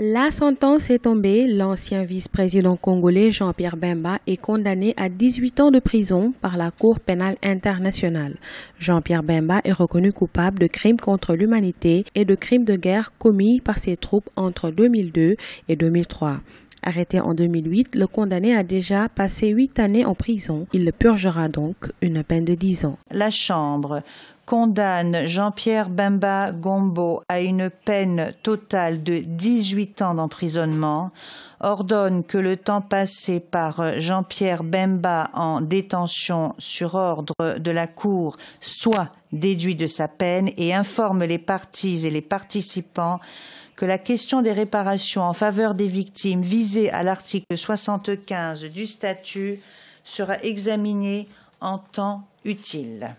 La sentence est tombée. L'ancien vice-président congolais Jean-Pierre Bemba est condamné à 18 ans de prison par la Cour pénale internationale. Jean-Pierre Bemba est reconnu coupable de crimes contre l'humanité et de crimes de guerre commis par ses troupes entre 2002 et 2003. Arrêté en 2008, le condamné a déjà passé huit années en prison. Il purgera donc une peine de dix ans. La Chambre condamne Jean-Pierre Bemba Gombo à une peine totale de 18 ans d'emprisonnement, ordonne que le temps passé par Jean-Pierre Bemba en détention sur ordre de la Cour soit déduit de sa peine et informe les parties et les participants que la question des réparations en faveur des victimes visées à l'article 75 du statut sera examinée en temps utile.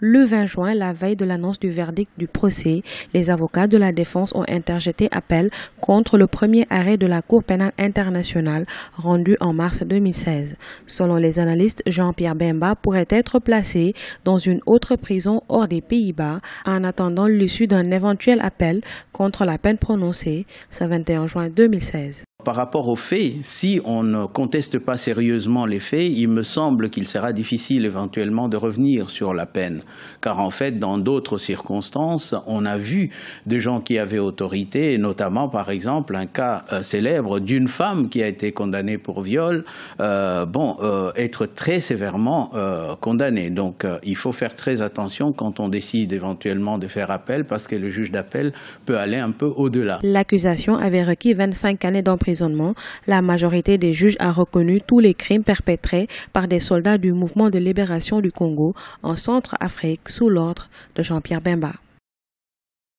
Le 20 juin, la veille de l'annonce du verdict du procès, les avocats de la défense ont interjeté appel contre le premier arrêt de la Cour pénale internationale rendu en mars 2016. Selon les analystes, Jean-Pierre Bemba pourrait être placé dans une autre prison hors des Pays-Bas en attendant l'issue d'un éventuel appel contre la peine prononcée ce 21 juin 2016 par rapport aux faits, si on ne conteste pas sérieusement les faits, il me semble qu'il sera difficile éventuellement de revenir sur la peine. Car en fait, dans d'autres circonstances, on a vu des gens qui avaient autorité, notamment par exemple un cas euh, célèbre d'une femme qui a été condamnée pour viol, euh, bon, euh, être très sévèrement condamnée. Donc il faut faire très attention quand on décide éventuellement de faire appel parce que le juge d'appel peut aller un peu au-delà. L'accusation avait requis 25 années d'emprisonnement la majorité des juges a reconnu tous les crimes perpétrés par des soldats du mouvement de libération du Congo en Centrafrique sous l'ordre de Jean-Pierre Bemba.